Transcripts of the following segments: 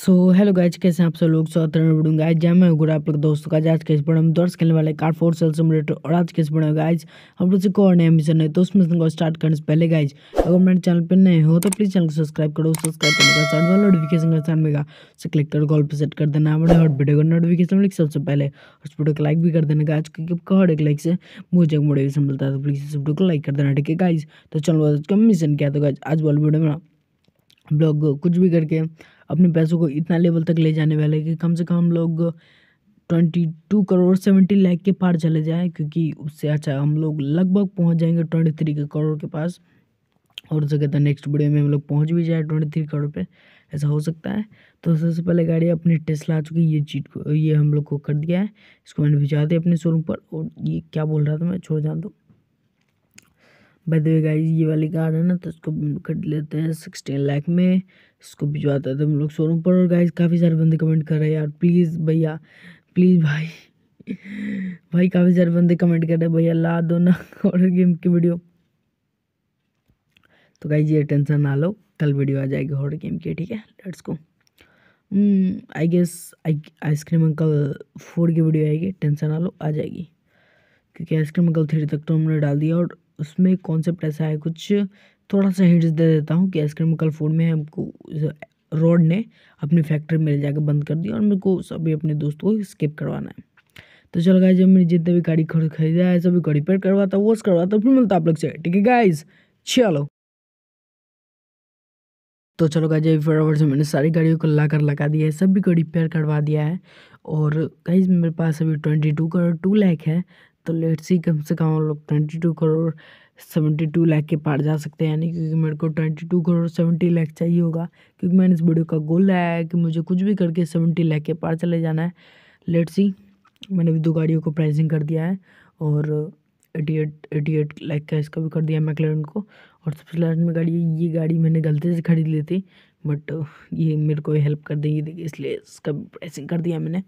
so hello guys कैसे आप सब लोग स्वागत है गाइज जय मैं गुड आप लोग दोस्तों का आज कैसे इस हम दोस्त खेलने वाले कार फोर सेल सिमुलेटर और आज कैसे इस गाइज हम लोग से कोर नया मिशन है तो उस मिशन को स्टार्ट करने से पहले गाइज अगर मेरे चैनल पर नए हो तो प्लीज़ चैनल को सब्सक्राइब करो सब्सक्राइब करने का साथ वाला नोटिफिकेशन का साथ मिलेगा उसे क्लिक कर गॉल पर सेट कर देना हमारे और वीडियो का नोटिफिकेशन मिले सबसे पहले उस वीडियो को लाइक भी कर देना गाइज क्योंकि आपका हर एक लाइक से मुझे मोटिवेशन मिलता है तो प्लीज़ इस वीडियो को लाइक कर देना ठीक है गाइज तो चलो आज का मिशन क्या था गाइज तो आज वाली वीडियो में हम लोग कुछ भी करके अपने पैसों को इतना लेवल तक ले जाने वाले कि कम से कम हम लोग twenty two crore seventy lakh के पार चले जाएं क्योंकि उससे अच्छा हम लोग लगभग पहुंच जाएंगे ट्वेंटी थ्री के करोड़ के पास और हो सकता है नेक्स्ट वीडियो में हम लोग पहुंच भी जाए ट्वेंटी थ्री करोड़ पे ऐसा हो सकता है तो सबसे पहले गाड़ी अपनी टेस्ट आ चुकी है ये चीट को ये हम लोग को कर दिया है इसको मैंने भिजा दिया अपने शोरूम पर और ये क्या बोल रहा था मैं छोड़ जान दो बदवे द ये वाली कार है ना तो इसको खरीद लेते हैं सिक्सटीन लाख में इसको भिजवाते थे तो हम लोग शोरूम पर और गाइज काफ़ी सारे बंदे कमेंट कर रहे हैं यार प्लीज़ भैया प्लीज़ भाई भाई काफ़ी सारे बंदे कमेंट कर रहे हैं भैया ला दो ना और गेम की वीडियो तो गाइज ये टेंशन ना लो कल वीडियो आ जाएगी हॉर गेम की ठीक है लेट्स को I guess ice cream uncle four की वीडियो आएगी टेंशन ना लो आ जाएगी क्योंकि आइसक्रीम अंकल थ्री तक तो हमने डाल दिया और उसमें कॉन्सेप्ट ऐसा है कुछ थोड़ा सा हिंट्स दे देता हूँ कि आइसक्रीम कल फूड में हमको रोड ने अपनी फैक्ट्री में ले जाकर बंद कर दिया और मेरे को सभी अपने दोस्तों को स्किप करवाना है तो चलो गाइज जब मैंने जितने भी गाड़ी खरीदा है सभी को रिपेयर करवाता वॉश करवाता फिर मिलता आप लोग से ठीक है गाइज चलो तो चलो गाइज फटाफट से मैंने सारी गाड़ियों को ला कर लगा दिया है सभी को रिपेयर करवा दिया है और गाइज मेरे पास अभी twenty two crore two lakh है तो लेट सी कम से कम हम लोग twenty two crore seventy two lakh के पार जा सकते हैं यानी क्योंकि मेरे को twenty two crore seventy lakh चाहिए होगा क्योंकि मैंने इस वीडियो का गोल लाया है कि मुझे कुछ भी करके सेवेंटी लैख के पार चले जाना है लेट सी मैंने भी दो गाड़ियों को प्राइसिंग कर दिया है और eighty eight eighty eight lakh का इसका भी कर दिया मैकलेन को और सबसे लास्ट में गाड़ी ये गाड़ी मैंने गलती से खरीद ली थी बट ये मेरे को हेल्प कर देगी इसलिए इसका प्राइसिंग कर दिया मैंने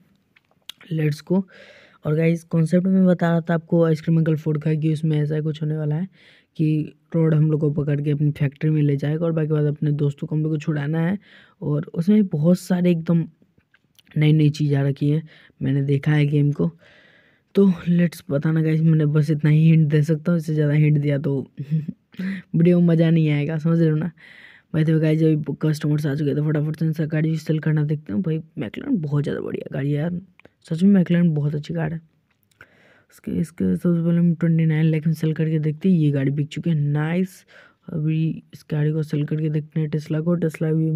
लेट्स को और गाइस कॉन्सेप्ट में बता रहा था आपको आइसक्रीम अंकल फूड का कि उसमें ऐसा कुछ होने वाला है कि रोड हम लोग को पकड़ के अपनी फैक्ट्री में ले जाएगा और बाकी बाद अपने दोस्तों को हम लोग को छुड़ाना है और उसमें बहुत सारे एकदम नई नई चीज़ आ रखी है मैंने देखा है गेम को तो लेट्स बताना गाइस मैंने बस इतना ही हिंट दे सकता हूँ इससे ज़्यादा हिंट दिया तो वीडियो में मज़ा नहीं आएगा समझ रहे हो ना भाई तो गाइज जब कस्टमर्स आ चुके थे तो फटाफट से इनसे गाड़ी सेल करना देखते हैं भाई मैकलन बहुत ज़्यादा बढ़िया गाड़ी यार सच में मैकलन बहुत अच्छी कार है उसके इसके सबसे पहले हम ट्वेंटी नाइन लैख में सेल करके देखते हैं ये गाड़ी बिक चुकी है नाइस अभी इस गाड़ी को सेल करके देखते हैं टेस्ला को टेस्ला भी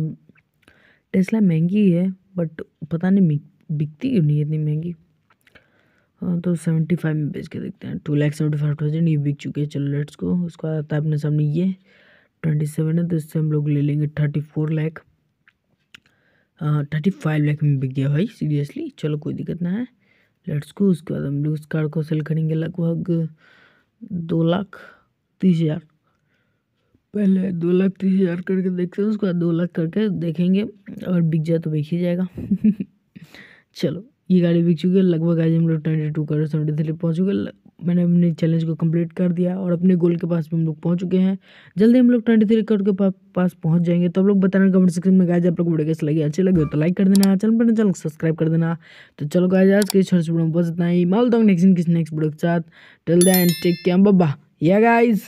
टेस्ला महंगी है बट पता नहीं बिकती क्यों नहीं इतनी महंगी हाँ तो सेवेंटी फाइव में बेच के देखते हैं two lakh seventy five thousand ये बिक चुके हैं चलो लेट्स को उसका आता है अपने सामने ये ट्वेंटी सेवन है तो इससे हम लोग ले लेंगे thirty four lakh thirty five lakh में बिक गया भाई सीरियसली चलो कोई दिक्कत ना है लेट्स को उसके बाद हम लोग इस कार को सेल करेंगे लगभग दो लाख तीस हज़ार पहले दो लाख तीस हज़ार करके देखते हैं उसके बाद दो लाख करके देखेंगे अगर बिक जाए तो बिक ही जाएगा चलो ये गाड़ी बिक चुकी है लगभग आज हम लोग twenty two crore seventy three पहुँच चुके मैंने अपने चैलेंज को कंप्लीट कर दिया और अपने गोल के पास भी हम लोग पहुंच चुके हैं जल्दी हम लोग ट्वेंटी थ्री करोड़ के पा, पास पहुंच जाएंगे तो आप लोग बताना कमेंट सेक्शन में गाइज आप लोग वीडियो कैसे लगे अच्छे लगे तो लाइक कर देना चैनल पर चैनल सब्सक्राइब कर देना तो चलो गाइज आज के छोटे छोटे बस इतना ही माल दो नेक्स्ट नेक्स्ट वीडियो के साथ टेल दैन टेक कैम बब्बा या गाइज